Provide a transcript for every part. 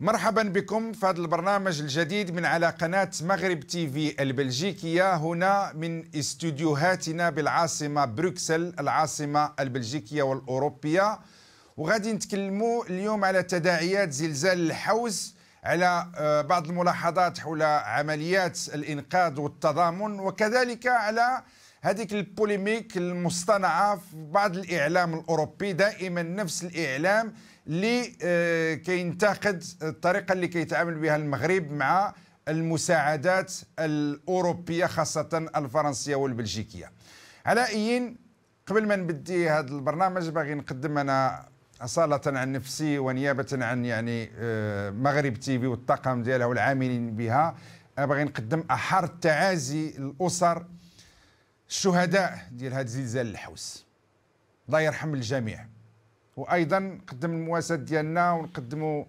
مرحبا بكم في هذا البرنامج الجديد من على قناة مغرب تي في البلجيكية هنا من استوديوهاتنا بالعاصمة بروكسل العاصمة البلجيكية والأوروبية وغادي نتكلموا اليوم على تداعيات زلزال الحوز على آه، بعض الملاحظات حول عمليات الإنقاذ والتضامن وكذلك على هذيك البوليميك المصطنعة في بعض الإعلام الأوروبي دائما نفس الإعلام اللي آه، كينتقد الطريقه اللي كيتعامل بها المغرب مع المساعدات الاوروبيه خاصه الفرنسيه والبلجيكيه على اي قبل ما نبدي هذا البرنامج باغي نقدم انا أصالة عن نفسي ونيابة عن يعني آه، مغرب تي في والطاقم ديالها والعاملين بها باغي نقدم أحر التعازي للأسر الشهداء ديال هذا الزلزال الحوس الله يرحم الجميع وايضا نقدم المواساه ديالنا ونقدموا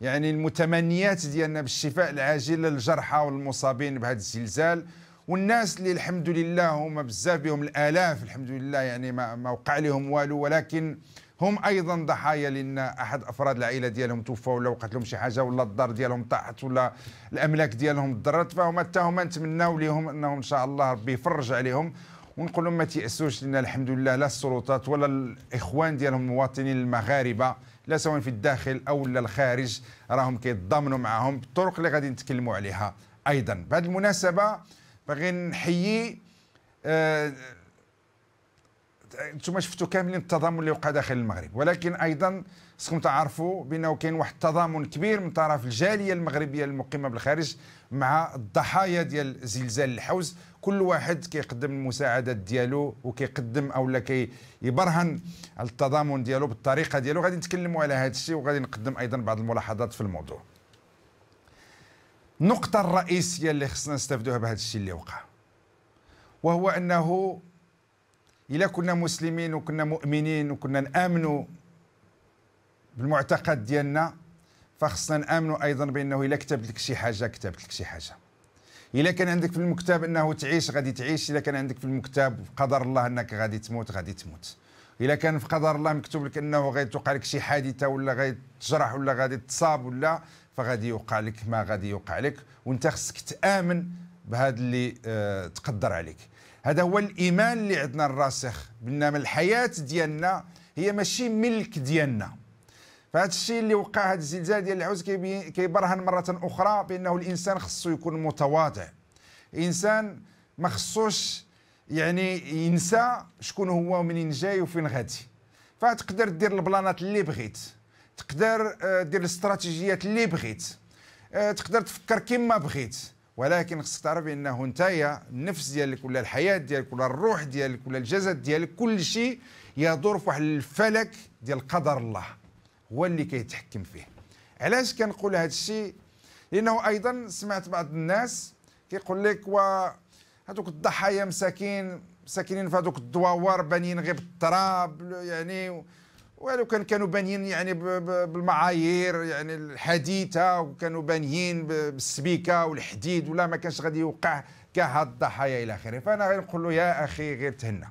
يعني المتمنيات ديالنا بالشفاء العاجل للجرحى والمصابين بهذا الزلزال والناس اللي الحمد لله هما بزاف بهم الالاف الحمد لله يعني ما, ما وقع لهم والو ولكن هم ايضا ضحايا لان احد افراد العائله ديالهم توفى ولا وقعت لهم شي حاجه ولا الدار ديالهم طاحت ولا الاملاك ديالهم تضرت فهم حتى هما نتمناو لهم انهم ان شاء الله ربي يفرج عليهم ونقول لهم ما تيأسوش لان الحمد لله لا السلطات ولا الاخوان ديالهم المواطنين المغاربه لا سواء في الداخل او لا الخارج راهم كيتضامنوا معهم بالطرق اللي غادي نتكلموا عليها ايضا بهذه المناسبه باغي نحيي آه، انتم آه شفتوا كاملين التضامن اللي وقع داخل المغرب ولكن ايضا خصكم تعرفوا بانه كاين واحد التضامن كبير من طرف الجاليه المغربيه المقيمه بالخارج مع الضحايا ديال زلزال الحوز كل واحد كيقدم المساعدات ديالو وكيقدم اولا كي على التضامن ديالو بالطريقه ديالو غادي نتكلموا على هذا الشيء وغادي نقدم ايضا بعض الملاحظات في الموضوع النقطه الرئيسيه اللي خصنا نستافدوها بهذا الشيء اللي وقع وهو انه إذا كنا مسلمين وكنا مؤمنين وكنا نامنوا بالمعتقد ديالنا فخصنا نامنوا ايضا بانه الا كتبت لك شي حاجه كتبت لك شي حاجه الا كان عندك في المكتب انه تعيش غادي تعيش الا كان عندك في المكتب قدر الله انك غادي تموت غادي تموت الا كان في قدر الله مكتوب لك انه غادي توقع لك شي حادثه ولا غادي تجرح ولا غادي تصاب ولا فغادي يوقع لك ما غادي يوقع لك وانت خصك تامن بهذا اللي اه تقدر عليك هذا هو الايمان اللي عندنا الراسخ بان الحياه ديالنا هي ماشي ملك ديالنا فهذا الشيء اللي وقع هذا الزلزال ديال العوز كيبرهن مره اخرى بانه الانسان خصو يكون متواضع انسان ما خصوش يعني ينسى شكون هو ومنين جاي وفين غادي فتقدر دير البلانات اللي بغيت تقدر آه، دير الاستراتيجيات اللي بغيت آه، تقدر تفكر كما بغيت ولكن خصك تعرف انه نتايا النفس ديالك ولا الحياه ديالك ولا الروح ديالك ولا الجسد ديالك كل شيء يدور في واحد الفلك ديال قدر الله هو اللي كيتحكم فيه علاش كنقول هذا الشيء لانه ايضا سمعت بعض الناس كيقول لك و هذوك الضحايا مساكين ساكنين في هذوك الدواور بانيين غير بالتراب يعني ولو كان كانوا بانيين يعني بالمعايير يعني الحديثه وكانوا بانيين بالسبيكه والحديد ولا ما كانش غادي يوقع كهاد الضحايا الى اخره فانا غنقول له يا اخي غير تهنأ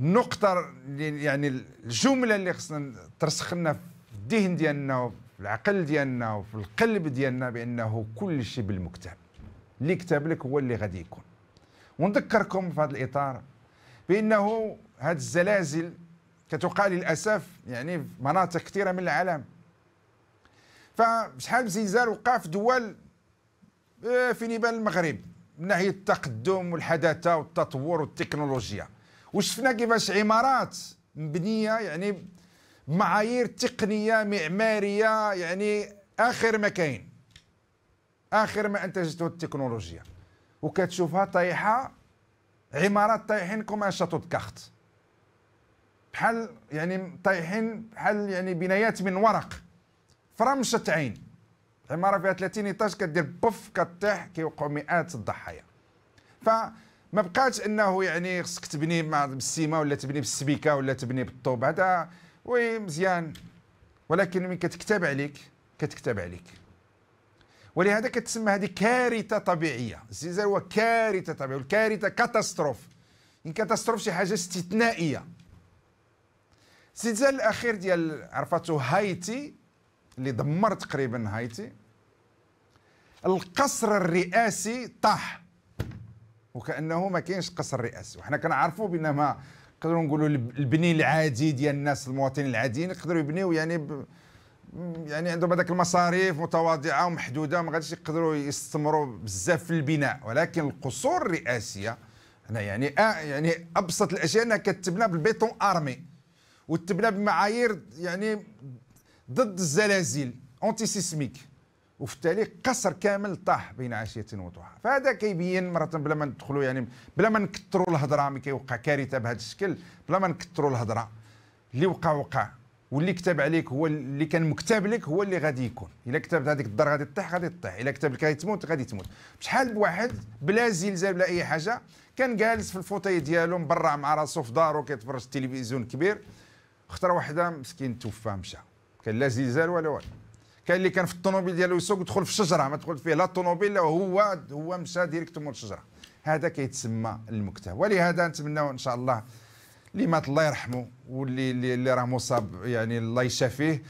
النقطة يعني الجملة اللي خصنا ترسخ لنا في الذهن ديالنا وفي العقل ديالنا وفي القلب ديالنا بأنه كل شيء بالمكتب اللي كتب لك هو اللي غادي يكون ونذكركم في هذا الإطار بأنه هذه الزلازل كتوقع للأسف يعني في مناطق كثيرة من العالم فشحال من زلزال وقع في دول آه، في نبال المغرب من ناحية التقدم والحداثة والتطور والتكنولوجيا وشفنا كيفاش عمارات مبنيه يعني بمعايير تقنيه معماريه يعني اخر ما كاين اخر ما انتجته التكنولوجيا وكتشوفها طايحه عمارات طايحين كما شاتو كارت بحال يعني طايحين بحال يعني بنايات من ورق فرمشه عين عماره فيها 30 ايطاج كدير بوف كطيح كيوقعوا مئات الضحايا ف ما بقاش انه يعني خصك تبني بالسيمه ولا تبني بالسبيكه ولا تبني بالطوب هذا وي مزيان ولكن من كتكتب عليك كتكتب عليك ولهذا كتسمى هذه كارثه طبيعيه الزلزال هو كارثه طبيعيه والكارثه كاتاستروف ان كاتاستروف شي حاجه استثنائيه الزلزال الاخير ديال عرفته هايتي اللي دمر تقريبا هايتي القصر الرئاسي طاح وكانه ما كاينش قصر الرئاس وحنا كنعرفوا بانما نقدروا نقولوا البني العادي ديال الناس المواطنين العاديين يقدروا يبنيو يعني ب... يعني عندهم هذاك المصاريف متواضعه ومحدوده ما غاديش يقدروا يستمروا بزاف في البناء ولكن القصور الرئاسيه هنا يعني آه يعني ابسط الاشياء انها كتبنى بالبيتون ارمي وتبنى بمعايير يعني ضد الزلازل اونتي سيسميك وفي التالي قصر كامل طاح بين عشيه وضحى فهذا كيبين مره بلا ما ندخلوا يعني بلا ما نكثروا الهضره ملي كيوقع كارثه بهذا الشكل بلا ما نكثروا الهضره اللي وقع وقع واللي كتب عليك هو اللي كان مكتاب لك هو اللي غادي يكون الا كتبت هذيك الدار غادي تطيح غادي تطيح الا كتب لك غادي تموت غادي تموت بشحال بواحد بلا زلزال بلا اي حاجه كان جالس في الفوتاي ديالو مبرع مع راسو في دارو كيتفرج التلفزيون كبير خطره واحده مسكين توفى مشى كان لا زلزال ولا والو كاين اللي كان في الطوموبيل ديالو يسوق دخل في الشجره ما دخل فيه لا الطوموبيل هو هو مشى ديريكت من الشجره هذا كيتسمى المكتب ولهذا نتمناو ان شاء الله اللي مات الله يرحمه واللي اللي راه مصاب يعني الله يشافيه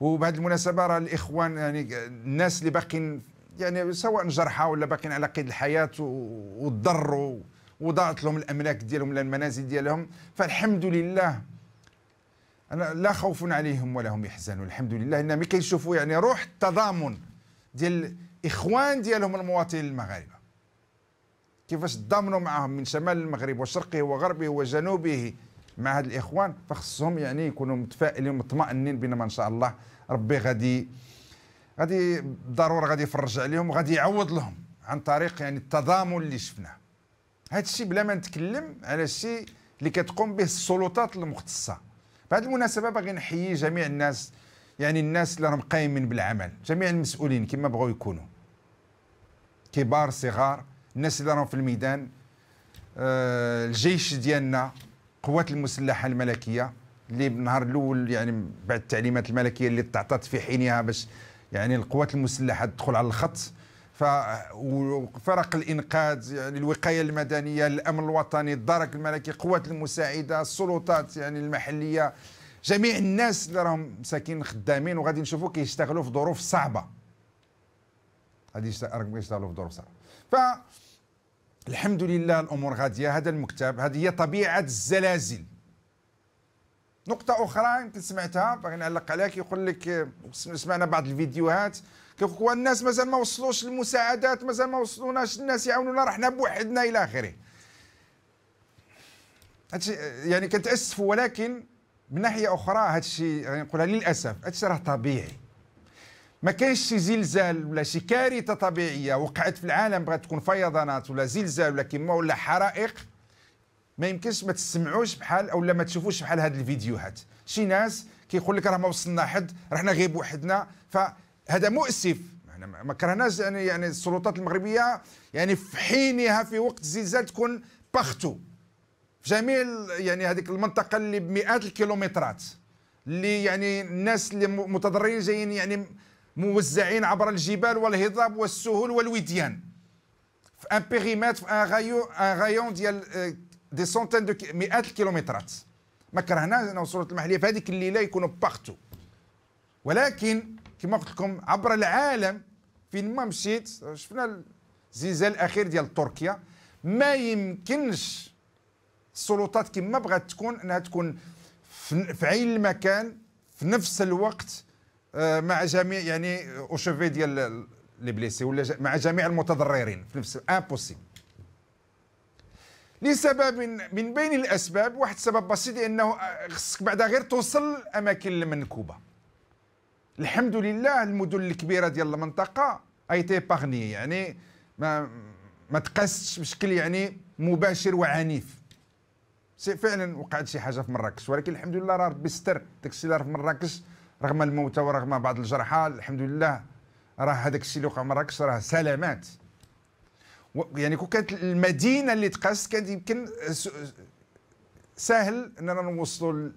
وبهذه المناسبه راه الاخوان يعني الناس اللي باقيين يعني سواء جرحى ولا باقيين على قيد الحياه وضروا وضاعت لهم الاملاك ديالهم ولا المنازل ديالهم فالحمد لله انا لا خوف عليهم ولا هم يحزنون الحمد لله انهم كيشوفوا يعني روح التضامن ديال الاخوان ديالهم المواطنين المغاربه كيفاش تضامنوا معهم من شمال المغرب وشرقه وغربه وجنوبه مع هاد الاخوان فخصهم يعني يكونوا متفائلين ومطمئنين ما ان شاء الله ربي غادي غادي بالضروره غادي يفرج عليهم وغادي يعوض لهم عن طريق يعني التضامن اللي شفناه هذا الشيء بلا ما نتكلم على الشيء اللي كتقوم به السلطات المختصه بهذه المناسبه باغي نحيي جميع الناس يعني الناس اللي راهم قايمين بالعمل جميع المسؤولين كما بغوا يكونوا كبار صغار الناس اللي راهم في الميدان آه، الجيش ديالنا القوات المسلحه الملكيه اللي بنهار الاول يعني بعد التعليمات الملكيه اللي تعطات في حينها باش يعني القوات المسلحه تدخل على الخط وفرق الانقاذ يعني الوقايه المدنيه الامن الوطني الدرك الملكي القوات المساعده السلطات يعني المحليه جميع الناس اللي راهم مساكين خدامين وغادي نشوفوا كيشتغلوا في ظروف صعبه غادي يشتغلوا في ظروف صعبه ف الحمد لله الامور غاديه هذا المكتب هذه هي طبيعه الزلازل نقطة أخرى يمكن سمعتها باغي نعلق عليها كيقول لك سمعنا بعض الفيديوهات كيقولوا الناس مازال ما وصلوش المساعدات مازال ما وصلوناش الناس يعاونونا رحنا بوحدنا الى اخره هادشي يعني كتاسف ولكن من ناحيه اخرى هادشي يعني نقولها للاسف هادشي راه طبيعي ما كاينش شي زلزال ولا شي كارثه طبيعيه وقعت في العالم بغات تكون فيضانات ولا زلزال ولا كيما ولا حرائق ما يمكنش ما تسمعوش بحال او لا ما تشوفوش بحال هاد الفيديوهات شي ناس كيقول لك راه ما وصلنا حد رحنا غير بوحدنا ف هذا مؤسف احنا ما كرهناش يعني يعني السلطات المغربيه يعني في حينها في وقت الزلزال تكون بختو في جميع يعني هذيك المنطقه اللي بمئات الكيلومترات اللي يعني الناس اللي متضررين جايين يعني موزعين عبر الجبال والهضاب والسهول والوديان في ان بيغيمات في ان غايو ان غايون ديال دي سونتين دو مئات الكيلومترات ما كرهناش انا وسلطه المحليه في هذيك الليله يكونوا باختو ولكن كما قلت لكم عبر العالم فين ما مشيت شفنا الزلزال الاخير ديال تركيا ما يمكنش السلطات كما بغات تكون انها تكون في عين المكان في نفس الوقت آه، مع جميع يعني اوشوفي ديال لي بليسي ولا مع جميع المتضررين في نفس امبوسيبل لسبب من بين الاسباب واحد السبب بسيط انه آه، خصك بعدا غير توصل الاماكن المنكوبه الحمد لله المدن الكبيره ديال المنطقه ايتي باغني يعني ما ما تقاستش بشكل يعني مباشر وعنيف سي فعلا وقعت شي حاجه في مراكش ولكن الحمد لله راه ربي ستر داك الشيء اللي راه في مراكش رغم الموتى ورغم بعض الجرحى الحمد لله راه هذاك الشيء اللي وقع في مراكش راه سلامات يعني كون كانت المدينه اللي تقاست كانت يمكن سهل اننا نوصلوا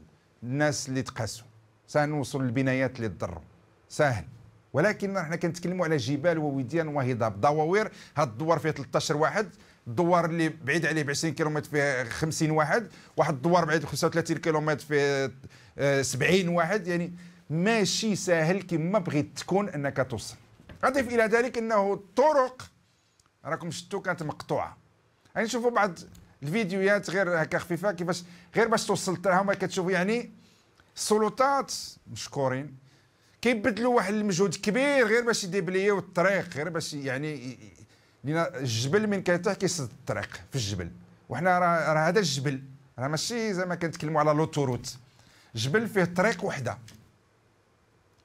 للناس اللي تقاسوا سهل نوصلوا للبنايات اللي تضروا سهل ولكن احنا كنتكلموا على جبال ووديان وهضاب دواوير هاد الدوار فيها 13 واحد الدوار اللي بعيد عليه ب 20 كيلومتر فيها 50 واحد واحد الدوار بعيد 35 كيلومتر فيه 70 آه، واحد يعني ماشي ساهل كما بغيت تكون انك توصل اضف الى ذلك انه الطرق راكم شفتوا كانت مقطوعه يعني شوفوا بعض الفيديوهات غير هكا خفيفه كيفاش غير باش توصل تراهم كتشوفوا يعني السلطات مشكورين كيبدلوا واحد المجهود كبير غير باش يديبليو الطريق غير باش يعني لينا الجبل من كيطيح كيسد الطريق في الجبل وحنا راه هذا الجبل راه ماشي زعما كنتكلموا على لوتوروت جبل فيه طريق وحده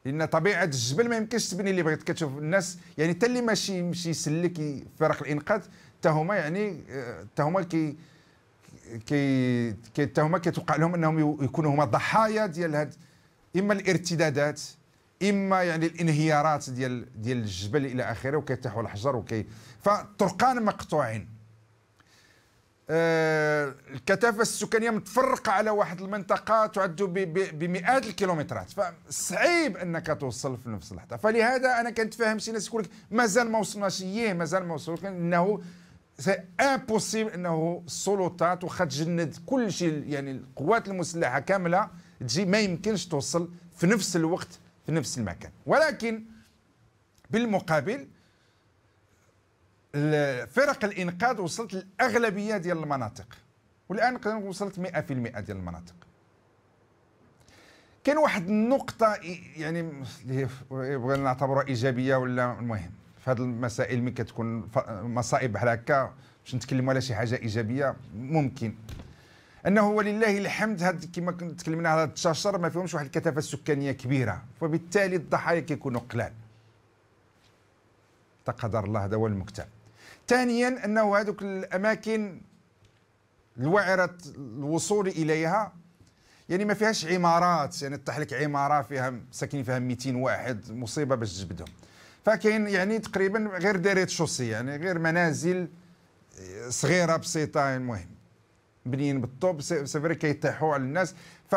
لان طبيعه الجبل ما يمكنش تبني اللي بغيت كتشوف الناس يعني حتى اللي ماشي يمشي يسلك فرق الانقاذ حتى هما يعني حتى هما كي كي حتى هما كيتوقع لهم انهم يكونوا هما ضحايا ديال هاد اما الارتدادات اما يعني الانهيارات ديال ديال الجبل الى اخره وكيطيحوا الحجر وكي فالطرقان مقطوعين آه الكثافه السكانيه متفرقه على واحد المنطقه تعد بمئات الكيلومترات فصعيب انك توصل في نفس اللحظه فلهذا انا كنتفاهم شي ناس يقول لك مازال ما وصلناش ليه مازال ما وصلناش انه سي امبوسيبل انه السلطات واخا تجند كل شيء يعني القوات المسلحه كامله تجي ما يمكنش توصل في نفس الوقت في نفس المكان ولكن بالمقابل فرق الانقاذ وصلت الاغلبيه ديال المناطق والان وصلت 100% ديال المناطق كاين واحد النقطة يعني اللي بغينا نعتبرها إيجابية ولا المهم في هذه المسائل من كتكون مصائب بحال هكا باش نتكلموا على شي حاجة إيجابية ممكن انه ولله الحمد هاد كما كنت تكلمنا على التشاشر ما فيهمش واحد الكثافه السكانيه كبيره فبالتالي الضحايا كيكونوا قلال تقدر الله هذا هو المكتب ثانيا انه هذوك الاماكن الوعره الوصول اليها يعني ما فيهاش عمارات يعني تطيح لك عماره فيها ساكنين فيها 200 واحد مصيبه باش تجبدهم فكاين يعني تقريبا غير داريت شوسي يعني غير منازل آه، صغيره بسيطه المهم بنين بالطوب فري كيطيحوا على الناس ف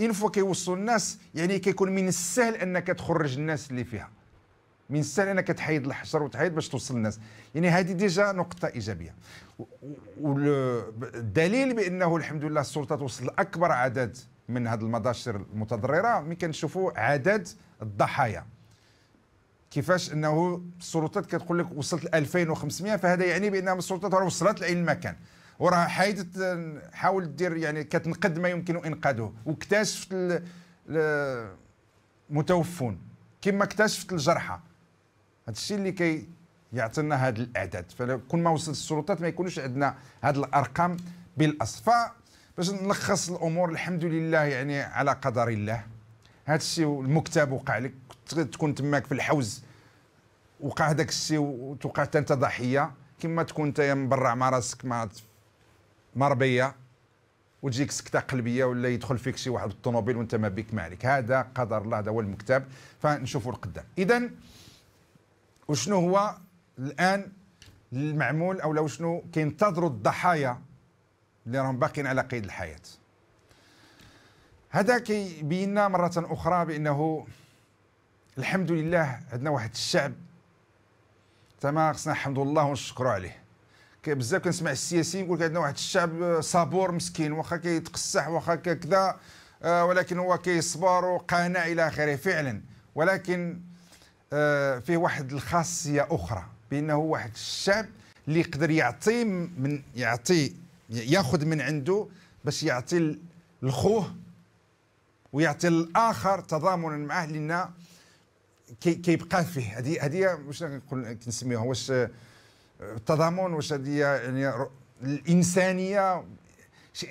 اون فوا كيوصلوا الناس يعني كيكون من السهل انك تخرج الناس اللي فيها من السهل انك تحيد الحجر وتحيد باش توصل الناس يعني هذه ديجا نقطه ايجابيه والدليل بانه الحمد لله السلطه توصل لاكبر عدد من هذه المداشر المتضرره ملي كنشوفوا عدد الضحايا كيفاش انه السلطات كتقول لك وصلت ل 2500 فهذا يعني بان السلطات راه وصلت لاي المكان وراها حايدة حاول دير يعني كتنقد ما يمكن انقاذه واكتشفت المتوفون كما اكتشفت الجرحى هذا الشيء اللي كي يعطينا هذه الاعداد فكون ما وصلت السلطات ما يكونوش عندنا هذه الارقام بالاصل باش نلخص الامور الحمد لله يعني على قدر الله هذا الشيء المكتب وقع لك تكون تماك في الحوز وقع هذاك الشيء وتوقع حتى انت ضحيه كما تكون انت مبرع مع راسك ما مربيه وتجيك سكته قلبيه ولا يدخل فيك شي واحد بالطوموبيل وانت ما بك ما عليك هذا قدر الله هذا هو المكتب فنشوفوا القدام اذا وشنو هو الان المعمول او لو شنو كينتظروا الضحايا اللي راهم باقيين على قيد الحياه هذا كيبينا مرة أخرى بأنه الحمد لله عندنا واحد الشعب تما خصنا الحمد لله ونشكروا عليه بزاف كنسمع السياسيين يقول لك عندنا واحد الشعب آه، صبور مسكين واخا كيتقسح واخا كذا آه، ولكن هو كيصبر وقانع الى اخره فعلا ولكن آه، فيه واحد الخاصيه اخرى بانه واحد الشعب اللي يقدر يعطي من يعطي ياخذ من عنده باش يعطي لخوه ويعطي الاخر تضامنا معه لان كيبقى فيه هذه هذه واش كنسميوها واش التضامن واش هذه يعني الانسانيه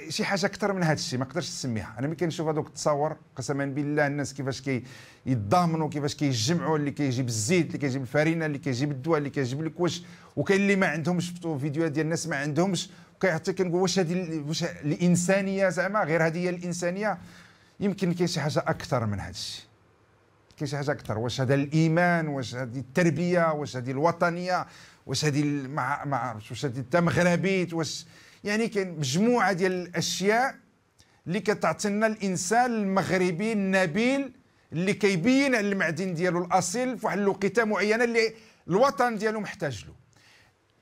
شي حاجه اكثر من هذا الشيء ما نقدرش نسميها انا ملي كنشوف هذوك التصاور قسما بالله الناس كيفاش كي يتضامنوا كيفاش كيجمعوا اللي كيجيب الزيت اللي كيجيب الفرينه اللي كيجيب الدواء اللي كيجيب الكوش وكاين اللي ما عندهمش شفتوا فيديوهات ديال الناس ما عندهمش وكيعطيك كنقول واش هذه واش الانسانيه زعما غير هذه هي الانسانيه يمكن كاين شي حاجه اكثر من هذا الشيء كاين شي حاجه اكثر واش هذا الايمان واش هذه التربيه واش هذه الوطنيه واش هذه مع مع واش هذه تا واش يعني كاين مجموعه ديال الاشياء اللي كتعطينا الانسان المغربي النبيل اللي كيبين على المعدن ديالو الاصيل في واحد الوقيته معينه اللي الوطن ديالو محتاج له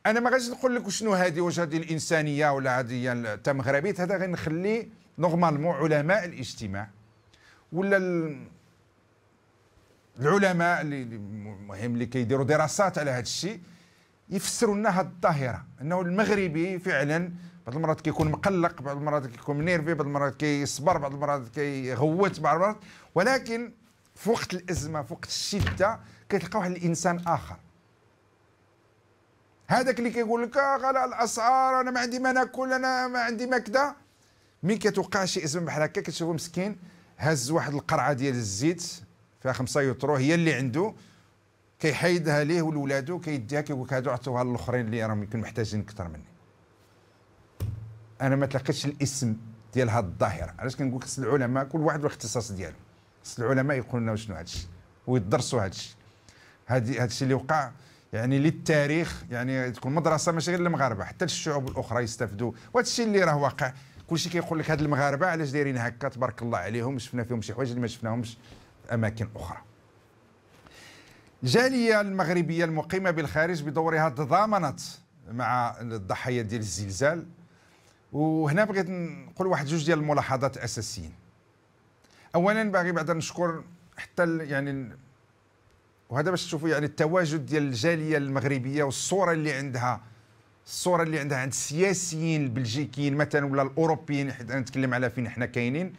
انا ما غاديش نقول لك شنو هذه واش هذه الانسانيه ولا هذه التا هذا هذا نخلي نورمالمون علماء الاجتماع ولا العلماء اللي مهم اللي كيديروا دراسات على هذا الشيء يفسروا هذه الظاهره انه المغربي فعلا بعض المرات كيكون مقلق بعض المرات كيكون نيرفي بعض المرات كيصبر بعض المرات كيغوت بعض المرات ولكن في وقت الازمه في وقت الشده كتلقى واحد الانسان اخر هذاك اللي كيقول لك آه، غلاء الاسعار انا ما عندي ما ناكل انا ما عندي ما كذا مين كتوقع شي ازمه بحال هكا كتشوفو مسكين هز واحد القرعه ديال الزيت فيها 5 يوترو هي اللي عنده كيحيدها ليه ولولادو كيديها كيقول لك هادو عطوها للاخرين اللي راهم يمكن محتاجين اكثر مني انا ما تلقيتش الاسم ديال هاد الظاهره علاش كنقول خص العلماء كل واحد والاختصاص ديالو خص العلماء يقولوا لنا شنو هادشي ويدرسوا هادشي هادي هادشي اللي وقع يعني للتاريخ يعني تكون مدرسه ماشي غير المغاربه حتى الشعوب الاخرى يستافدوا وهادشي اللي راه واقع كلشي كيقول لك هاد المغاربه علاش دايرين هكا تبارك الله عليهم شفنا فيهم شي حوايج اللي ما شفناهمش في اماكن اخرى الجاليه المغربيه المقيمه بالخارج بدورها تضامنت مع الضحايا ديال الزلزال وهنا بغيت نقول واحد جوج ديال الملاحظات اساسيين اولا باغي بعدا نشكر حتى يعني وهذا باش تشوفوا يعني التواجد ديال الجاليه المغربيه والصوره اللي عندها الصوره اللي عندها عند السياسيين البلجيكيين مثلا ولا الاوروبيين حيت انا نتكلم على فين حنا كاينين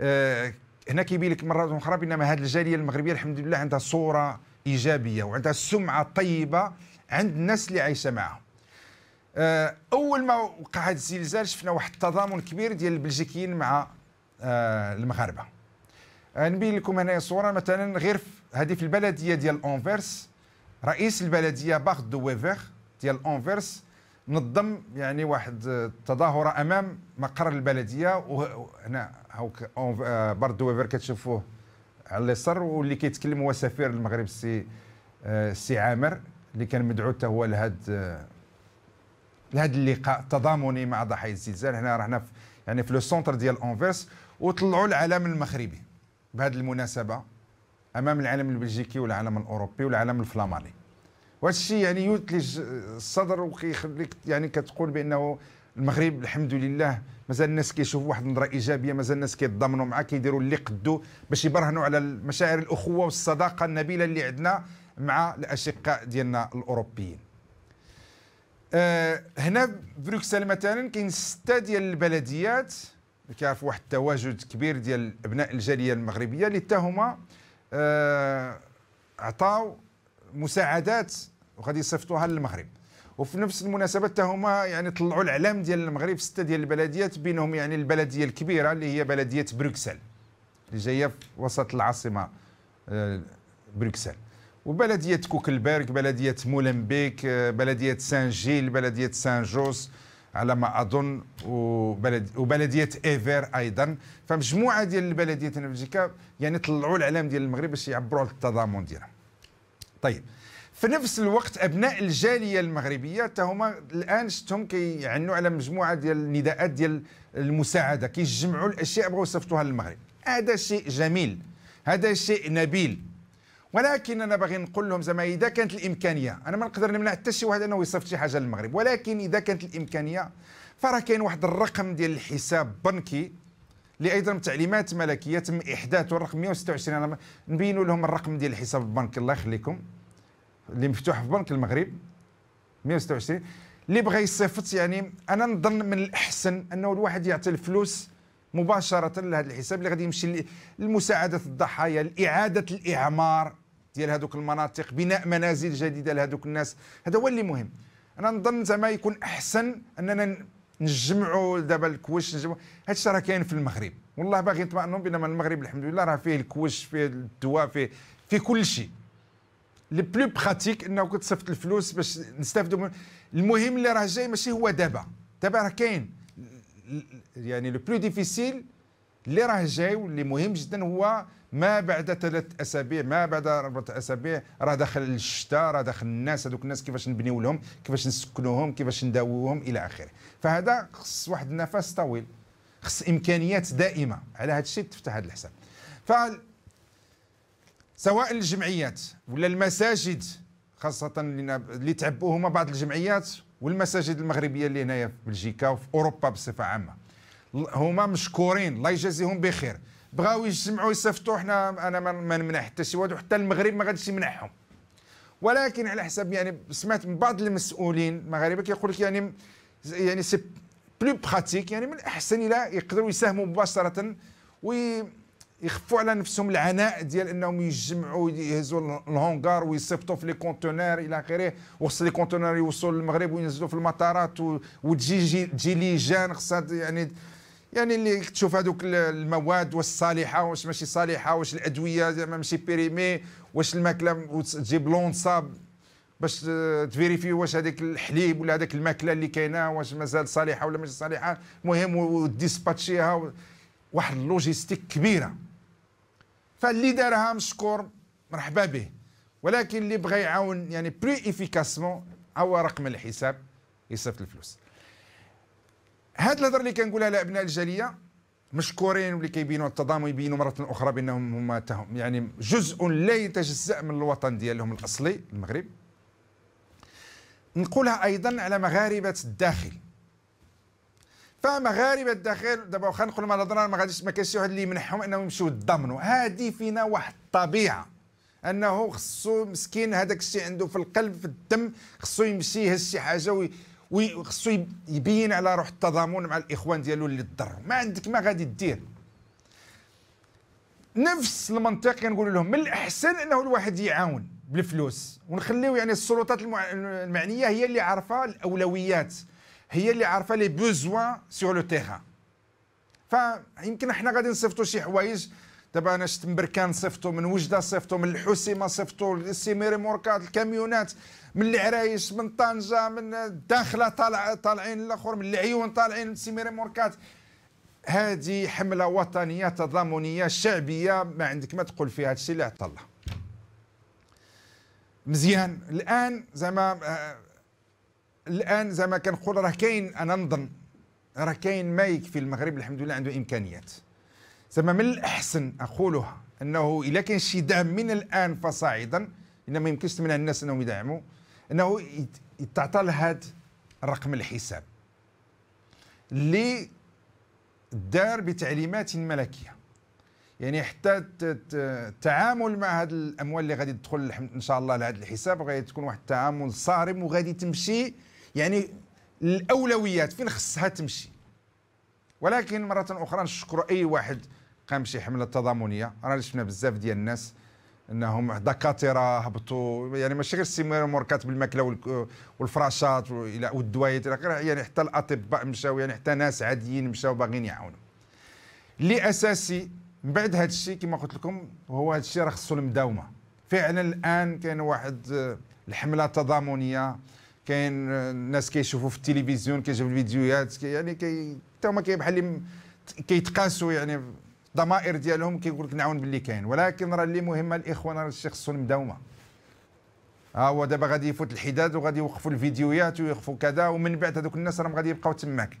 أه هنا كيبين لك مره اخرى بأنما هذه الجاليه المغربيه الحمد لله عندها صوره ايجابيه وعندها سمعه طيبه عند الناس اللي عايشه معاهم آه، اول ما وقع هذا الزلزال شفنا واحد التضامن كبير ديال البلجيكيين مع آه، المغاربه آه، نبين لكم هنا صوره مثلا غير هذه في البلديه ديال اونفيرس رئيس البلديه باخ دو ويفيغ ديال اونفيرس نظم يعني واحد التظاهره امام مقر البلديه وهنا هاوك بار دو ويفير كتشوفوه على اليسار واللي كيتكلم هو سفير المغرب السي السي آه، عامر اللي كان مدعو حتى هو لهذا آه، لهذا اللقاء التضامني مع ضحايا الزلزال هنا رحنا في يعني في لو سونتر ديال اونفيرس وطلعوا العلم المغربي بهذه المناسبه امام العالم البلجيكي والعالم الاوروبي والعالم الفلاماني وهذا الشيء يعني يثلج الصدر وكيخليك يعني كتقول بانه المغرب الحمد لله مازال الناس كيشوفوا واحد النظره ايجابيه مازال الناس كيتضامنوا معاه كيديروا اللي قدو باش يبرهنوا على مشاعر الاخوه والصداقه النبيله اللي عندنا مع الاشقاء ديالنا الاوروبيين أه هنا بروكسل مثلا كاين سته ديال البلديات اللي كيعرفوا واحد التواجد كبير ديال ابناء الجاليه المغربيه اللي حتى هما أه عطاو مساعدات وغادي يصيفطوها للمغرب وفي نفس المناسبه هما يعني طلعوا الاعلام ديال المغرب سته ديال البلديات بينهم يعني البلديه الكبيره اللي هي بلديه بروكسل اللي جايه في وسط العاصمه آه، بروكسل وبلديه كوكلبرغ بلديه مولمبيك آه، بلديه سان جيل بلديه سان جوس على ما اظن وبلد وبلديه ايفير ايضا فمجموعه ديال البلديات في بلجيكا يعني طلعوا الاعلام ديال المغرب باش يعبروا على التضامن ديالهم طيب في نفس الوقت ابناء الجاليه المغربيه حتى هما الان شفتهم كيعنوا على مجموعه ديال النداءات ديال المساعده كيجمعوا الاشياء بغاو يصيفطوها للمغرب هذا شيء جميل هذا شيء نبيل ولكن انا باغي نقول لهم زعما اذا كانت الامكانيه انا ما نقدر نمنع حتى شي واحد انه يصيفط شي حاجه للمغرب ولكن اذا كانت الامكانيه فراه كاين واحد الرقم ديال الحساب بنكي اللي ايضا تعليمات ملكيه تم احداثه الرقم 126 انا نبينوا لهم الرقم ديال الحساب البنكي الله يخليكم اللي مفتوح في بنك المغرب 126 اللي بغى يصيفط يعني انا نظن من الاحسن انه الواحد يعطي الفلوس مباشره لهذا الحساب اللي غادي يمشي لمساعده الضحايا لاعاده الاعمار ديال هذوك المناطق بناء منازل جديده لهذوك الناس هذا هو اللي مهم انا نظن زعما يكون احسن اننا نجمعوا دابا الكوش نجمعوا هذا الشيء راه كاين في المغرب والله باغي نطمئنوا بان المغرب الحمد لله راه فيه الكوش فيه الدواء فيه في كل شيء البلو براتيك انه كنت صفت الفلوس باش نستافدوا المهم اللي راه جاي ماشي هو دابا دابا راه كاين يعني لو بلو ديفيسيل اللي راه جاي واللي مهم جدا هو ما بعد ثلاث اسابيع ما بعد اربع اسابيع راه داخل الشتاء راه داخل الناس هذوك الناس كيفاش نبنيو لهم كيفاش نسكنوهم كيفاش نداووهم الى اخره فهذا خص واحد النفس طويل خص امكانيات دائمه على هذا الشيء تفتح هذا الحساب سواء الجمعيات ولا المساجد خاصة اللي تعبوهما بعض الجمعيات والمساجد المغربية اللي هنايا في بلجيكا وفي أوروبا بصفة عامة هما مشكورين الله يجازيهم بخير بغاو يجمعوا يصيفطوا حنا انا ما نمنع حتى شي واحد وحتى المغرب ما غاديش يمنعهم ولكن على حسب يعني سمعت من بعض المسؤولين المغاربه كيقول لك يعني يعني سي بلو براتيك يعني من الاحسن الى يقدروا يساهموا مباشره وي يخفوا على نفسهم العناء ديال انهم يجمعوا يهزوا الهونغار ويصيفطوا في لي كونتونير الى اخره وخص لي كونتونير يوصلوا للمغرب وينزلوا في المطارات وتجي تجي جان خصها يعني يعني اللي تشوف هذوك المواد واش صالحه واش ماشي صالحه واش الادويه زعما ماشي بيريمي واش الماكله وتجيب لونصاب باش تفيريفي واش هذاك الحليب ولا هذاك الماكله اللي كاينه واش مازال صالحه ولا ماشي صالحه المهم وديسباتشيها واحد اللوجيستيك كبيره فاللي دارها مشكور مرحبا به ولكن اللي بغى يعاون يعني بري افيكاسمون هو رقم الحساب يصيفط الفلوس هاد الهضره اللي كنقولها لابناء الجاليه مشكورين واللي كيبينوا التضامن يبينوا مره اخرى بانهم هما يعني جزء لا يتجزا من الوطن ديالهم الاصلي المغرب نقولها ايضا على مغاربه الداخل فمغاربه الداخل دابا واخا نقولوا مهضره ما غاديش ما كاينش واحد اللي يمنحهم انهم يمشيو يتضمنوا هذه فينا واحد الطبيعه انه خصو مسكين هذاك الشيء عنده في القلب في الدم خصو يمشي يهز شي حاجه وي وخصو يبين على روح التضامن مع الاخوان ديالو اللي تضر ما عندك ما غادي دير نفس المنطق كنقول لهم من الاحسن انه الواحد يعاون بالفلوس ونخليو يعني السلطات المعنيه هي اللي عارفه الاولويات هي اللي عارفه لي بوزوا سور لو تيغان فيمكن احنا غادي نصيفطوا شي حوايج دابا انا شفت مبركان صيفطوا من وجده صيفطوا من الحسيمه صيفطوا السيميري موركات الكاميونات من العرايش من طنجه من الداخله طالع طالعين الاخر من العيون طالعين من السيميري موركات هذه حمله وطنيه تضامنيه شعبيه ما عندك ما تقول فيها هادشي اللي عطى الله مزيان الان زعما آه، الان زعما كنقول راه كاين انا نظن راه كاين مايك في المغرب الحمد لله عنده امكانيات زعما من الاحسن اقولها انه الا كان شي دعم من الان فصاعدا ان ما يمكنش تمنع الناس انهم يدعموا انه يتعطى لهذا رقم الحساب اللي دار بتعليمات ملكيه يعني حتى التعامل مع هذه الاموال اللي غادي تدخل ان شاء الله لهذا الحساب غادي تكون واحد التعامل صارم وغادي تمشي يعني الاولويات فين خصها تمشي ولكن مره اخرى نشكر اي واحد قام شي حمله تضامنيه رانا شفنا بزاف ديال الناس انهم دكاتره هبطوا يعني ماشي غير السيمانه موركات بالماكله والفراشات والى والدوايات الى يعني حتى الاطباء مشاو يعني حتى ناس عاديين مشاو باغيين يعاونوا اللي اساسي من بعد هذا الشيء كما قلت لكم هو هذا الشيء راه خصو المداومه فعلا الان كاين واحد الحمله التضامنيه كاين الناس كيشوفوا في التلفزيون كيشوفوا الفيديوهات كي يعني كي حتى هما بحال اللي كيتقاسوا يعني الضمائر ديالهم كيقول لك نعاون باللي كاين ولكن راه اللي مهمه الاخوان راه الشيء خصو المداومه ها هو دابا غادي يفوت الحداد وغادي يوقفوا الفيديوهات ويوقفوا كذا ومن بعد هذوك الناس راهم غادي يبقاو تماك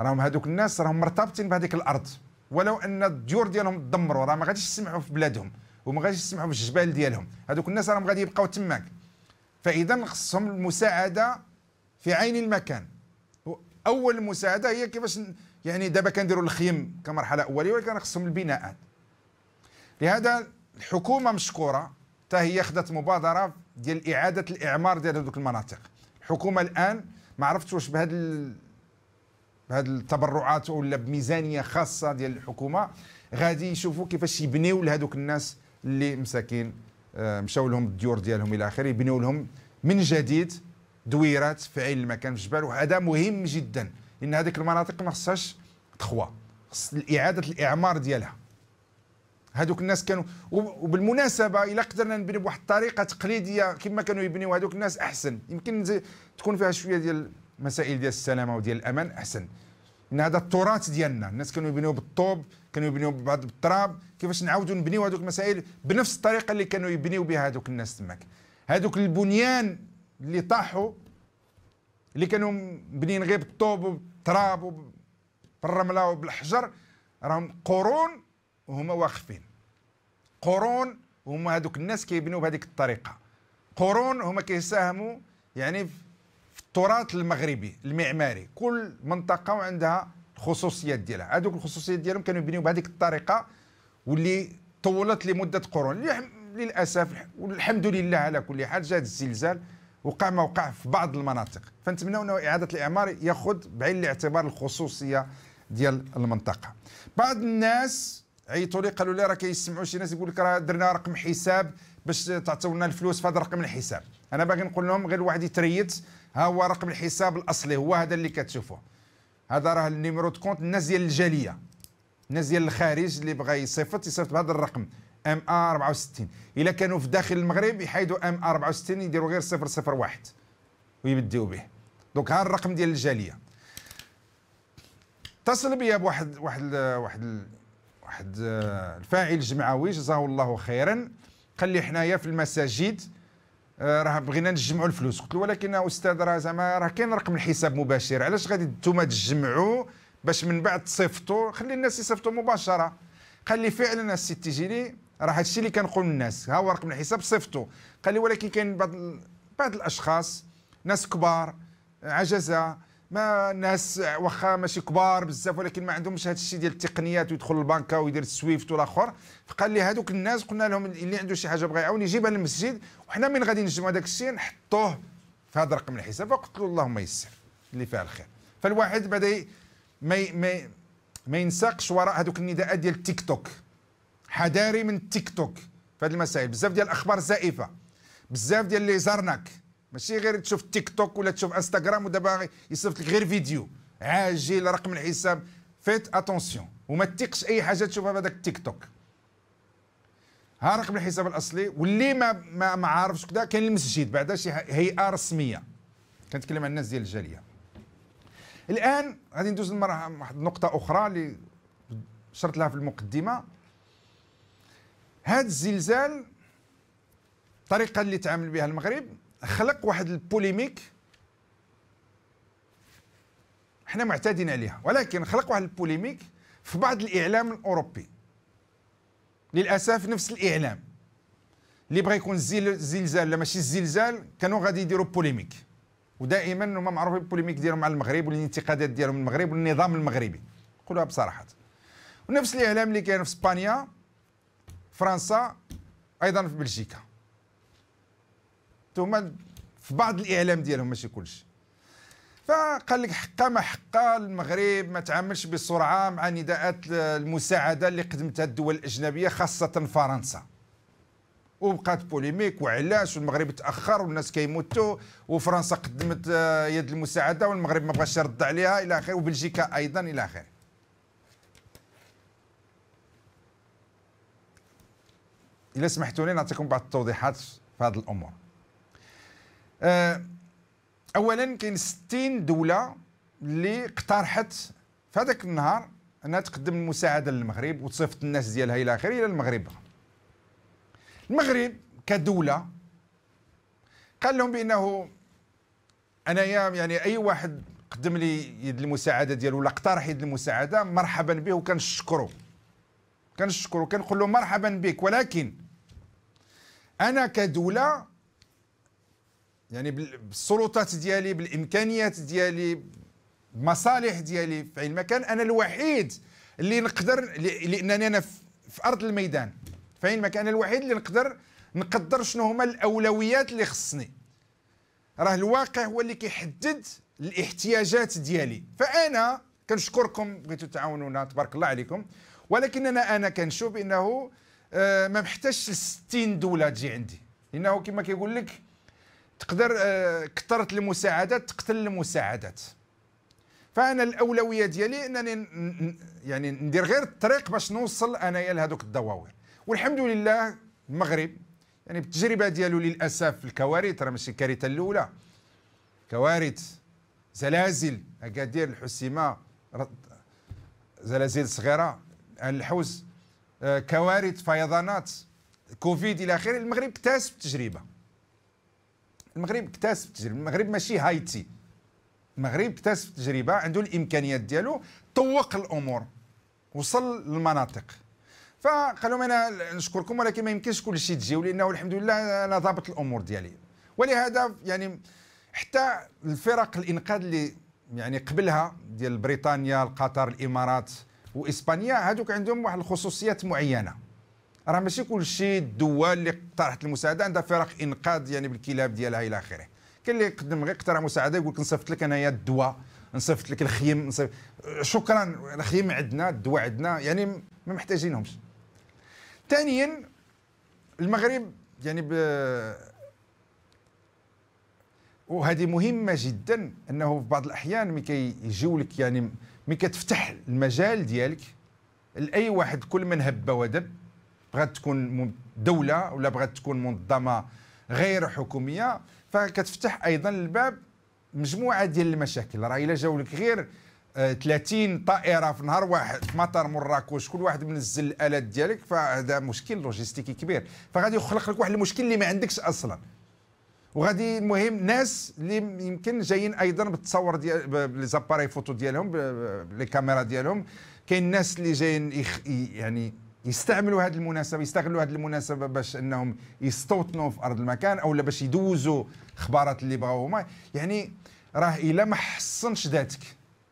راهم هذوك الناس راهم مرتبطين بهذيك الارض ولو ان الديور ديالهم تدمروا راه ما غاديش يسمعوا في بلادهم وما غاديش يسمعوا في الجبال ديالهم هذوك الناس راهم غادي يبقاو تماك فاذا خصهم المساعده في عين المكان اول المساعده هي كيفاش يعني دابا كنديروا الخيم كمرحله اوليه ولكن خصهم البناءات لهذا الحكومه مشكوره حتى هي خدات مبادره ديال اعاده الاعمار ديال هذوك المناطق الحكومه الان ما عرفتش واش بهذا بهذه التبرعات ولا بميزانيه خاصه ديال الحكومه غادي يشوفوا كيفاش يبنيو لهذوك الناس اللي مساكين آه، مشاو لهم الديور ديالهم الى اخره يبنيو لهم من جديد دويرات في عين المكان في الجبال وهذا مهم جدا لان هذيك المناطق ما خصهاش تخوى خص اعاده الاعمار ديالها هذوك الناس كانوا وبالمناسبه الا قدرنا نبني بواحد الطريقه تقليديه كما كانوا يبنيو هذوك الناس احسن يمكن تكون فيها شويه ديال مسائل ديال السلامه وديال الامان احسن ان هذا التراث ديالنا الناس كانوا يبنيو بالطوب كانوا يبنيو بعض بالتراب كيفاش نعاودوا نبنيو هذوك المسائل بنفس الطريقه اللي كانوا يبنيو بها هذوك الناس تماك هذوك البنيان اللي طاحوا اللي كانوا مبنيين غير بالطوب وبالتراب وبالرمله وبالحجر راهم قرون وهما واقفين قرون وهما هذوك الناس كيبنوا بهذيك الطريقه قرون هما كيساهموا يعني في في التراث المغربي المعماري كل منطقه وعندها الخصوصيات ديالها هذوك الخصوصيات ديالهم كانوا يبنيو بهذيك الطريقه واللي طولت لمده قرون للاسف والحمد لله على كل حال جاء الزلزال وقع ما وقع في بعض المناطق فنتمنى انه اعاده الاعمار ياخذ بعين الاعتبار الخصوصيه ديال المنطقه بعض الناس عيطوا لي قالوا لي راه كيسمعوا شي ناس يقول لك راه درنا رقم حساب باش تعطيونا الفلوس في هذا الرقم الحساب انا باغي نقول لهم غير واحد يتريت ها هو رقم الحساب الاصلي هو هذا اللي كتشوفوه هذا راه النيميرو دو كونت الناس ديال الجاليه الناس ديال الخارج اللي بغى يصيفط يصيفط بهذا الرقم ام ا 64 الا كانوا في داخل المغرب يحيدوا ام ا 64 يديروا غير 001 ويبديو به دونك ها الرقم ديال الجاليه اتصل بيا بواحد واحد واحد واحد آه، الفاعل جمعوي جزاه الله خيرا قال لي حنايا في المساجد آه، راه بغينا نجمعوا الفلوس قلت له ولكن استاذ راه زعما راه كاين رقم الحساب مباشر علاش غادي نتوما تجمعوا باش من بعد تصيفطوا خلي الناس يصيفطوا مباشره قال لي فعلا السي تيجي راه هادشي اللي كنقول للناس ها هو رقم الحساب صيفطوا قال لي ولكن كاين بعض بعض الاشخاص ناس كبار عجزه ما الناس واخا ماشي كبار بزاف ولكن ما عندهمش هذا الشيء ديال التقنيات ويدخل البنكه ويدير السويفت والاخر فقال لي هذوك الناس قلنا لهم اللي عنده شي حاجه بغى يعاون يجيبها للمسجد وحنا من غادي نجمعوا هذاك الشيء نحطوه في هذا الرقم الحساب فقلت له اللهم يسر اللي فيها الخير فالواحد بدا ما ما ما ينساقش وراء هذوك النداءات ديال التيك توك حذاري من التيك توك في هذه المسائل بزاف ديال الاخبار زائفه بزاف ديال لي زرناك ماشي غير تشوف تيك توك ولا تشوف انستغرام ودابا يصيفط لك غير فيديو عاجل رقم الحساب فيت اتونسيون وما تثقش اي حاجه تشوفها في هذاك التيك توك ها رقم الحساب الاصلي واللي ما ما, ما عارفش كذا كاين المسجد بعدا شي هيئه رسميه كنتكلم عن الناس ديال الجاليه الان غادي ندوز لواحد واحد النقطه اخرى اللي شرت لها في المقدمه هذا الزلزال الطريقه اللي تعامل بها المغرب خلق واحد البوليميك حنا معتادين عليها ولكن خلق واحد البوليميك في بعض الاعلام الاوروبي للاسف نفس الاعلام اللي بغى يكون الزلزال لا ماشي الزلزال كانوا غادي يديروا بوليميك ودائما هما معروفين بالبوليميك ديالهم مع المغرب والانتقادات ديالهم للمغرب والنظام المغربي نقولها بصراحه ونفس الاعلام اللي كان في اسبانيا فرنسا ايضا في بلجيكا هما في بعض الاعلام ديالهم ماشي كلشي فقال لك حقا ما حقا المغرب ما تعاملش بسرعه مع نداءات المساعده اللي قدمتها الدول الاجنبيه خاصه فرنسا وبقات بوليميك وعلاش والمغرب تاخر والناس كيموتوا وفرنسا قدمت آه، يد المساعده والمغرب ما بغاش يرد عليها الى اخره وبلجيكا ايضا الى اخره إذا سمحتوا لي نعطيكم بعض التوضيحات في هذه الامور آه، اولا كاين 60 دوله اللي اقترحت في هذاك النهار انها تقدم المساعده للمغرب وتصيفط الناس ديالها الى اخره الى المغرب المغرب كدوله قال لهم بانه انايا يعني اي واحد قدم لي يد المساعده ديالو ولا اقترح يد المساعده مرحبا به وكنشكرو كنشكرو كنقول له مرحبا بك ولكن انا كدوله يعني بالسلطات ديالي بالامكانيات ديالي بمصالح ديالي في المكان انا الوحيد اللي نقدر لانني انا في ارض الميدان في المكان انا الوحيد اللي نقدر نقدر شنو هما الاولويات اللي خصني راه الواقع هو اللي كيحدد الاحتياجات ديالي فانا كنشكركم بغيتوا تعاونونا تبارك الله عليكم ولكننا انا كنشوف انه آه، ما محتاجش 60 دوله تجي عندي لانه كما كيقول لك تقدر آه، كثرت المساعدات تقتل المساعدات فانا الاولويه ديالي انني يعني ندير غير الطريق باش نوصل انايا لهذوك الدواوير والحمد لله المغرب يعني بالتجربه ديالو للاسف الكوارث راه ماشي الكارثه الاولى كوارث زلازل اكادير الحسيمه زلازل صغيره الحوز آه، كوارث فيضانات كوفيد الى اخره المغرب اكتسب تجربه المغرب اكتسب تجربه المغرب ماشي هايتي المغرب اكتسب تجربه عنده الامكانيات ديالو طوق الامور وصل للمناطق فقال لهم انا نشكركم ولكن ما يمكنش كل شيء تجيو لانه الحمد لله انا ضابط الامور ديالي ولهذا يعني حتى الفرق الانقاذ اللي يعني قبلها ديال بريطانيا القطر الامارات واسبانيا هذوك عندهم واحد الخصوصيات معينه راه ماشي كل شيء الدول اللي اقترحت المساعده عندها فرق انقاذ يعني بالكلاب ديالها الى اخره كاين اللي يقدم غير اقتراح مساعده يقول لك نصيفط لك انايا الدواء نصيفط لك الخيم نصفت... شكرا الخيم عندنا الدواء عندنا يعني ما محتاجينهمش ثانيا المغرب يعني ب... وهذه مهمه جدا انه في بعض الاحيان ملي كيجيو لك يعني ملي كتفتح المجال ديالك لاي واحد كل من هب ودب بغات تكون دوله ولا بغات تكون منظمه غير حكوميه فكتفتح ايضا الباب مجموعه ديال المشاكل راه الا جاو لك غير 30 آه، طائره في نهار واحد في مطار مراكش كل واحد منزل الالات ديالك فهذا مشكل لوجيستيكي كبير فغادي يخلق لك واحد المشكل اللي ما عندكش اصلا وغادي المهم ناس اللي يمكن جايين ايضا بالتصور ديال لي فوتو ديالهم بالكاميرا ديالهم كاين ناس اللي جايين يخ يعني يستعملوا هذه المناسبه يستغلوا هذه المناسبه باش انهم يستوطنوا في ارض المكان او باش يدوزوا اخبارات اللي بغاو هما يعني راه الا ما حصنش ذاتك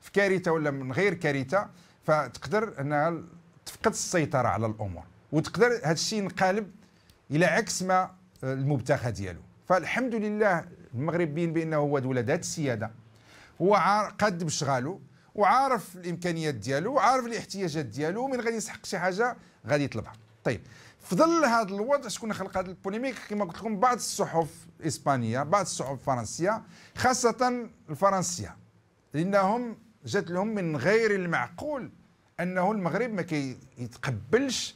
في كارثه ولا من غير كارثه فتقدر انها تفقد السيطره على الامور وتقدر هذا الشيء ينقلب الى عكس ما المبتخى ديالو فالحمد لله المغرب بين بانه هو دوله ذات السياده هو قد بشغاله وعارف الامكانيات ديالو وعارف الاحتياجات ديالو ومن غادي يسحق شي حاجه غادي يطلبها طيب في ظل هذا الوضع شكون خلق هذا البوليميك كما قلت لكم بعض الصحف الاسبانيه بعض الصحف الفرنسيه خاصه الفرنسيه لانهم جات لهم من غير المعقول انه المغرب ما كيتقبلش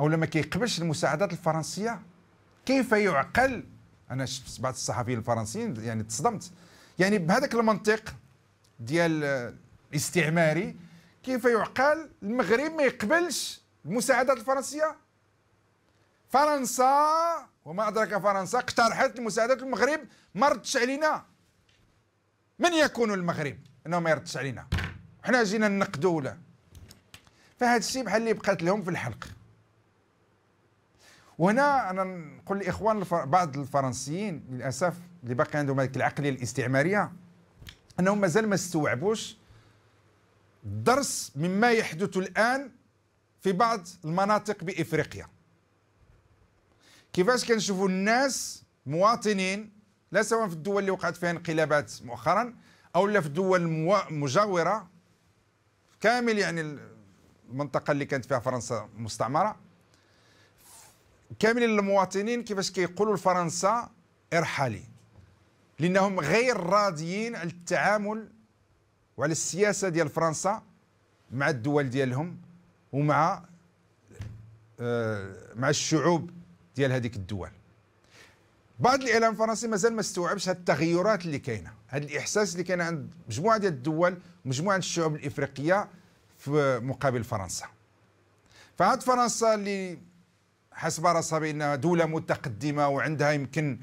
او لما كيقبلش المساعدات الفرنسيه كيف يعقل انا شفت بعض الصحفيين الفرنسيين يعني تصدمت يعني بهذاك المنطق ديال الاستعماري كيف يعقل المغرب ما يقبلش المساعدات الفرنسيه فرنسا وما ادراك فرنسا اقترحت المساعدات المغرب ما ردش علينا من يكون المغرب انه ما يردش علينا حنا جينا ننقدوا ولا فهذا الشيء بحال اللي بقات لهم في الحلق وهنا انا نقول لاخوان الفر... بعض الفرنسيين للاسف اللي باقي عندهم هذيك العقليه الاستعماريه انهم مازال ما استوعبوش الدرس مما يحدث الان في بعض المناطق بافريقيا كيفاش كنشوفوا الناس مواطنين لا سواء في الدول اللي وقعت فيها انقلابات مؤخرا او لا في الدول المجاوره كامل يعني المنطقه اللي كانت فيها فرنسا مستعمره كامل المواطنين كيفاش كيقولوا لفرنسا ارحالي لانهم غير راضيين على التعامل وعلى السياسه ديال فرنسا مع الدول ديالهم ومع آه، مع الشعوب ديال هذيك الدول بعض الاعلام الفرنسي مازال ما استوعبش هذه التغيرات اللي كاينه هذا الاحساس اللي كاين عند مجموعه ديال الدول مجموعه ديال الشعوب الافريقيه في مقابل فرنسا فهاد فرنسا اللي حسب راسها بانها دوله متقدمه وعندها يمكن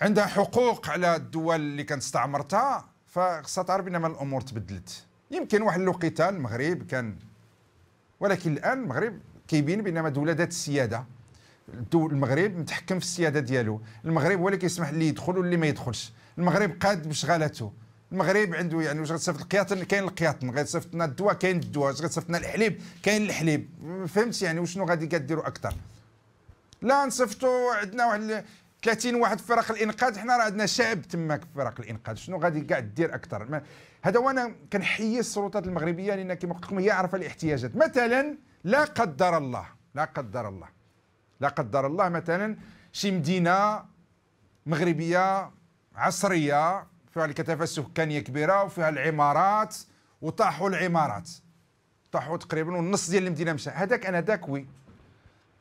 عندها حقوق على الدول اللي كانت استعمرتها فخصها تعرف بان الامور تبدلت يمكن واحد الوقيته المغرب كان ولكن الان المغرب كيبين بان دوله ذات السياده المغرب متحكم في السياده ديالو المغرب هو اللي كيسمح اللي يدخل واللي ما يدخلش المغرب قاد بشغالته المغرب عنده يعني واش غتصيفط القياطن كاين القياطن غتصيفط لنا الدواء كاين الدواء واش غتصيفط لنا الحليب كاين الحليب فهمت يعني وشنو غادي كديروا اكثر لا نصيفطوا عندنا واحد 30 واحد في فرق الانقاذ حنا راه عندنا شعب تماك في فرق الانقاذ شنو غادي كاع دير اكثر هذا وانا كنحيي السلطات المغربيه لان كما قلت لكم هي عارفه الاحتياجات مثلا لا قدر الله لا قدر الله لا قدر الله مثلا شي مدينه مغربيه عصريه فيها الكثافه السكانيه كبيره وفيها العمارات وطاحوا العمارات طاحوا تقريبا والنص ديال المدينه مشى هذاك انا ذاك وي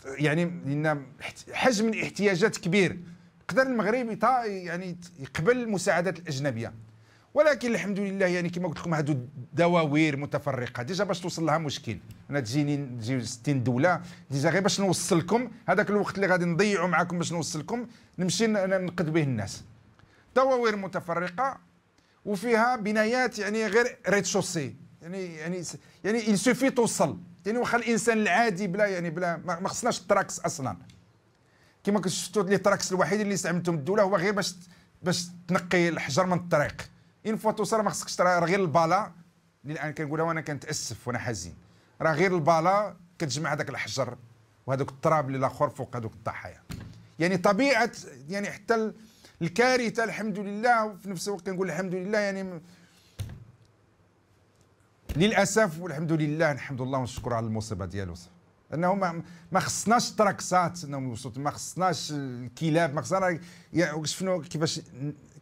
يعني لان حجم الاحتياجات كبير يقدر المغرب يعني يقبل المساعدات الاجنبيه ولكن الحمد لله يعني كما قلت لكم هادو دواوير متفرقه ديجا باش توصل لها مشكل انا تجيني تجي 60 دوله ديجا غير باش نوصلكم هذاك الوقت اللي غادي نضيعه معكم باش نوصلكم نمشي ننقد به الناس دواوير متفرقه وفيها بنايات يعني غير ريتشوسي يعني يعني يعني il سوفي توصل يعني واخا الانسان العادي بلا يعني بلا ما خصناش التراكس اصلا كما شفتوا لي التراكس الوحيد اللي استعملتهم الدوله هو غير باش باش تنقي الحجر من الطريق اون فوا توصل ما خصكش راه غير البالا اللي الان كنقولها وانا كنتاسف وانا حزين راه غير البالا كتجمع هذاك الحجر وهذوك التراب اللي لاخر فوق هذوك الضحايا يعني طبيعه يعني حتى الكارثه الحمد لله وفي نفس الوقت كنقول الحمد لله يعني للاسف والحمد لله نحمد الله ونشكر على المصيبه ديالو انه ما ما خصناش تراكسات ما خصناش الكلاب ما خصنا شفنا كيفاش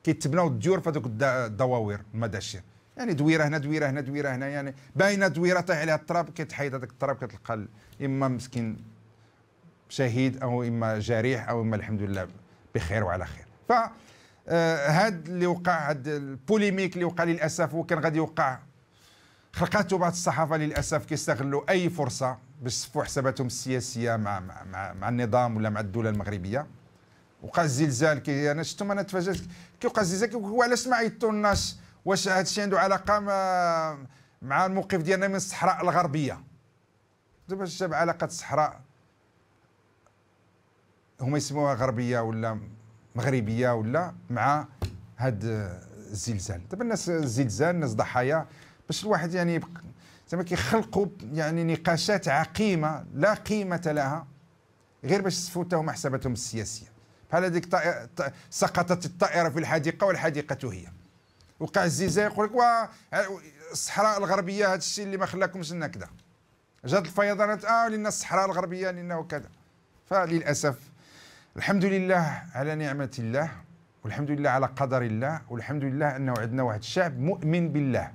كيتبناو الديور في هذوك الدواوير المداشير يعني دويره هنا دويره هنا دويره هنا يعني باينه دويره طايح عليها التراب كتحيد هذاك التراب كتلقى اما مسكين شهيد او اما جريح او اما الحمد لله بخير وعلى خير ف آه، هاد اللي وقع هاد البوليميك اللي وقع للاسف وكان غادي يوقع خلقاته بعض الصحافه للاسف كيستغلوا اي فرصه باش يصفوا حساباتهم السياسيه مع مع, مع, مع النظام ولا مع الدوله المغربيه وقع الزلزال كي انا شفتهم انا تفاجات كي وقع الزلزال وعلاش ما عيطوا الناس واش هذا الشيء عنده علاقه مع الموقف ديالنا من الصحراء الغربيه دابا جاب علاقه الصحراء هما يسموها غربيه ولا مغربيه ولا مع هاد الزلزال دابا الناس الزلزال الناس ضحايا باش الواحد يعني زعما كيخلقوا يعني نقاشات عقيمه لا قيمه لها غير باش تفوتهم هما حساباتهم السياسيه بحال هذيك سقطت الطائره في الحديقه والحديقه هي وقع الزيزه يقول لك الصحراء الغربيه هذا الشيء اللي ما خلاكمش لنا كذا جات الفيضانات اه لان الصحراء الغربيه لانه كذا فللاسف الحمد لله على نعمه الله والحمد لله على قدر الله والحمد لله انه عندنا واحد الشعب مؤمن بالله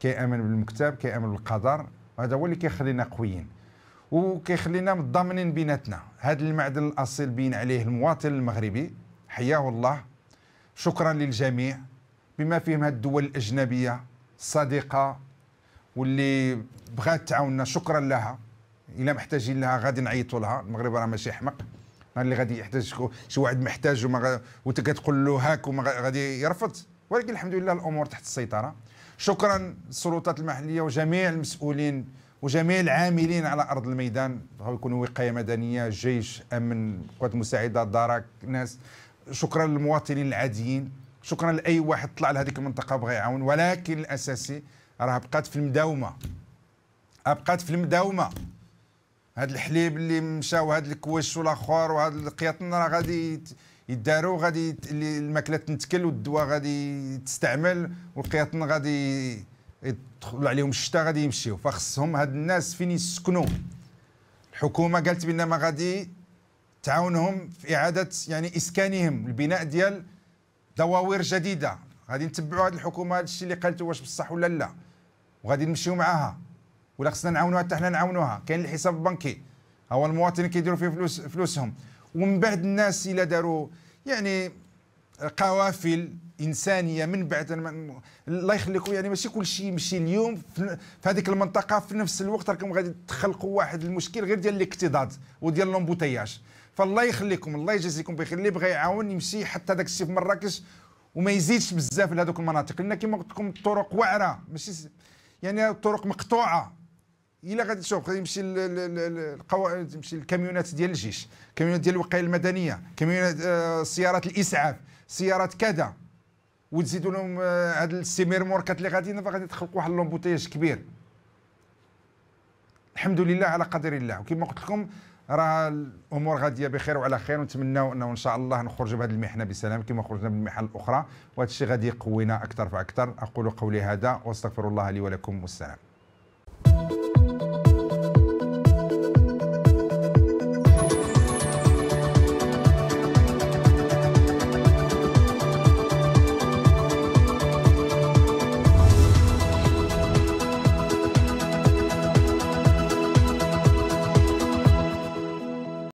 كيامن بالمكتب كيامن بالقدر وهذا هو اللي كيخلينا قويين وكيخلينا متضامنين بيناتنا هذا المعدن الأصيل بين عليه المواطن المغربي حياه الله شكرا للجميع بما فيهم هذه الدول الأجنبية الصديقة واللي بغات تعاوننا شكرا لها الا محتاجين لها غادي نعيطوا لها المغرب راه ماشي حمق اللي غادي يحتاج شي واحد محتاج وما وانت كتقول له هاك وما غادي يرفض ولكن الحمد لله الامور تحت السيطره شكرا للسلطات المحليه وجميع المسؤولين وجميع العاملين على ارض الميدان يكونوا وقايه مدنيه جيش امن قوات مساعده درك ناس شكرا للمواطنين العاديين شكرا لاي واحد طلع لهذيك المنطقه بغى يعاون ولكن الاساسي راه بقات في المداومه بقات في المداومه هاد الحليب اللي مشى وهاد الكوش والاخر وهاد القياطن راه غادي يداروا غادي الماكله تنتكل والدواء غادي تستعمل والقياطن غادي يدخل عليهم الشتاء غادي يمشيو فخصهم هاد الناس فين يسكنوا الحكومه قالت بان ما غادي تعاونهم في اعاده يعني اسكانهم البناء ديال دواوير جديده غادي نتبعوا هاد الحكومه هاد الشيء اللي قالته واش بصح ولا لا وغادي نمشيو معاها ولا خصنا نعاونوها حتى حنا نعاونوها كاين الحساب البنكي هو المواطنين كيديروا فيه فلوس فلوسهم ومن بعد الناس الا داروا يعني قوافل انسانيه من بعد الله يخليكم يعني ماشي كل شيء يمشي اليوم في هذيك المنطقه في نفس الوقت راكم غادي تخلقوا واحد المشكل غير ديال الاكتضاد وديال لومبوتياج فالله يخليكم الله يجازيكم بخير اللي بغى يعاون يمشي حتى هذاك الشيء في مراكش وما يزيدش بزاف لهذوك المناطق لان كما قلت لكم الطرق واعره ماشي يعني الطرق مقطوعه الا غادي تشوف غادي يمشي القواعد يمشي الكاميونات ديال الجيش كاميونات ديال الوقايه المدنيه كاميونات آه سيارات الاسعاف سيارات كذا وتزيدوا لهم هذا آه، السيمير موركات اللي غاديين غادي تخلق واحد لومبوتياج كبير الحمد لله على قدر الله وكما قلت لكم راه الامور غاديه بخير وعلى خير ونتمناو انه ان شاء الله نخرجوا بهذه المحنه بسلام كما خرجنا من المحن الاخرى وهذا الشيء غادي يقوينا اكثر فاكثر اقول قولي هذا واستغفر الله لي ولكم والسلام